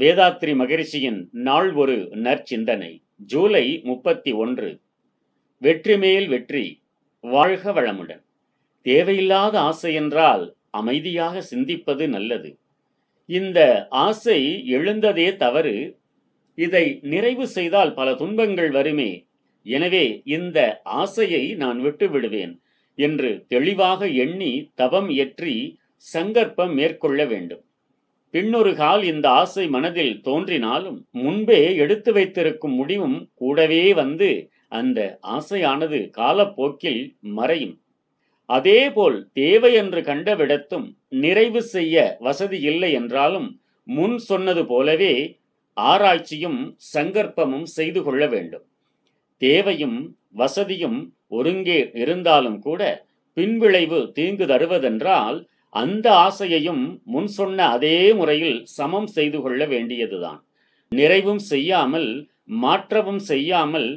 வேதாத்ரி மகரிஷியின் நாள் ஒரு நற்சிந்தனை ஜூலை முப்பத்தி ஒன்று வெற்றி மேல் வெற்றி வாழ்க வளமுடன் தேவையில்லாத ஆசை என்றால் அமைதியாக சிந்திப்பது நல்லது இந்த ஆசை எழுந்ததே தவறு இதை நிறைவு செய்தால் பல துன்பங்கள் வருமே எனவே இந்த ஆசையை நான் விட்டு விடுவேன் என்று தெளிவாக எண்ணி தவம் ஏற்றி சங்கற்பம் மேற்கொள்ள வேண்டும் பின்னொரு கால் இந்த ஆசை மனதில் தோன்றினாலும் முன்பே எடுத்து வைத்திருக்கும் முடிவும் கூடவே வந்து அந்த ஆசையானது காலப்போக்கில் மறையும் அதேபோல் தேவை என்று கண்டவிடத்தும் நிறைவு செய்ய வசதி இல்லை என்றாலும் முன் சொன்னது போலவே ஆராய்ச்சியும் சங்கற்பமும் செய்து கொள்ள வேண்டும் தேவையும் வசதியும் ஒருங்கே இருந்தாலும் கூட பின்விளைவு தீங்கு தருவதென்றால் அந்த ஆசையையும் முன் சொன்ன அதே முறையில் சமம் செய்து கொள்ள வேண்டியதுதான் நிறைவும் செய்யாமல் மாற்றவும் செய்யாமல்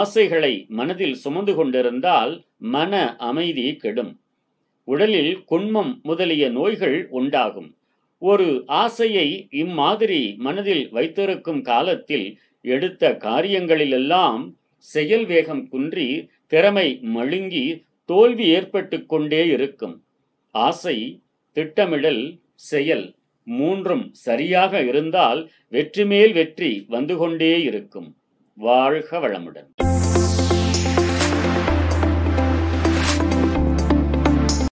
ஆசைகளை மனதில் சுமந்து கொண்டிருந்தால் மன அமைதி கெடும் உடலில் குண்மம் முதலிய நோய்கள் உண்டாகும் ஒரு ஆசையை இம்மாதிரி மனதில் வைத்திருக்கும் காலத்தில் எடுத்த காரியங்களிலெல்லாம் செயல் வேகம் குன்றி திறமை மழுங்கி தோல்வி ஏற்பட்டு கொண்டே இருக்கும் ஆசை திட்டமிடல் செயல் மூன்றும் சரியாக இருந்தால் வெற்றி மேல் வெற்றி வந்து கொண்டே இருக்கும் வாழ்க வளமுடன்